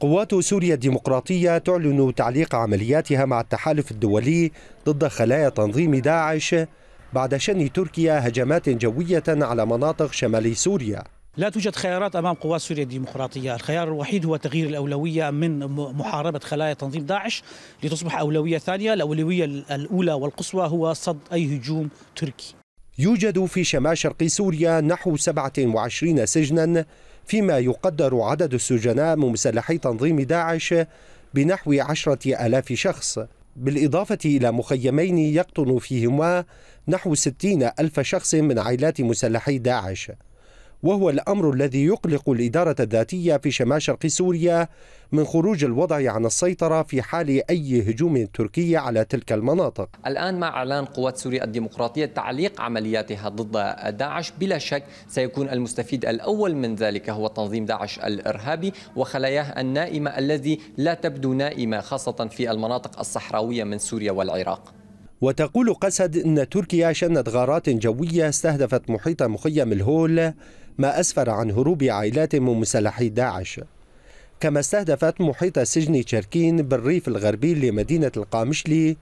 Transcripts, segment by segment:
قوات سوريا الديمقراطية تعلن تعليق عملياتها مع التحالف الدولي ضد خلايا تنظيم داعش بعد شن تركيا هجمات جوية على مناطق شمال سوريا لا توجد خيارات امام قوات سوريا الديمقراطيه، الخيار الوحيد هو تغيير الاولويه من محاربه خلايا تنظيم داعش لتصبح اولويه ثانيه، الاولويه الاولى والقصوى هو صد اي هجوم تركي. يوجد في شمال شرق سوريا نحو 27 سجنا فيما يقدر عدد السجناء مسلحي تنظيم داعش بنحو عشرة ألاف شخص بالإضافة إلى مخيمين يقطن فيهما نحو ستين ألف شخص من عائلات مسلحي داعش وهو الأمر الذي يقلق الإدارة الذاتية في شمال شرق سوريا من خروج الوضع عن السيطرة في حال أي هجوم تركي على تلك المناطق الآن مع إعلان قوات سوريا الديمقراطية تعليق عملياتها ضد داعش بلا شك سيكون المستفيد الأول من ذلك هو تنظيم داعش الإرهابي وخلاياه النائمة الذي لا تبدو نائمة خاصة في المناطق الصحراوية من سوريا والعراق وتقول قسد إن تركيا شنت غارات جوية استهدفت محيط مخيم الهول ما أسفر عن هروب عائلات من مسلحي داعش كما استهدفت محيط سجن تشركين بالريف الغربي لمدينة القامشلي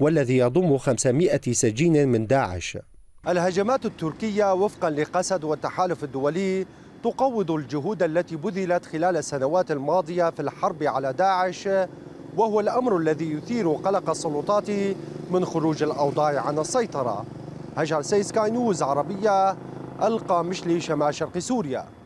والذي يضم 500 سجين من داعش الهجمات التركية وفقا لقسد والتحالف الدولي تقوض الجهود التي بذلت خلال السنوات الماضية في الحرب على داعش وهو الأمر الذي يثير قلق السلطات من خروج الأوضاع عن السيطرة هجر سيسكاي نيوز عربية ألقى شمال شرق سوريا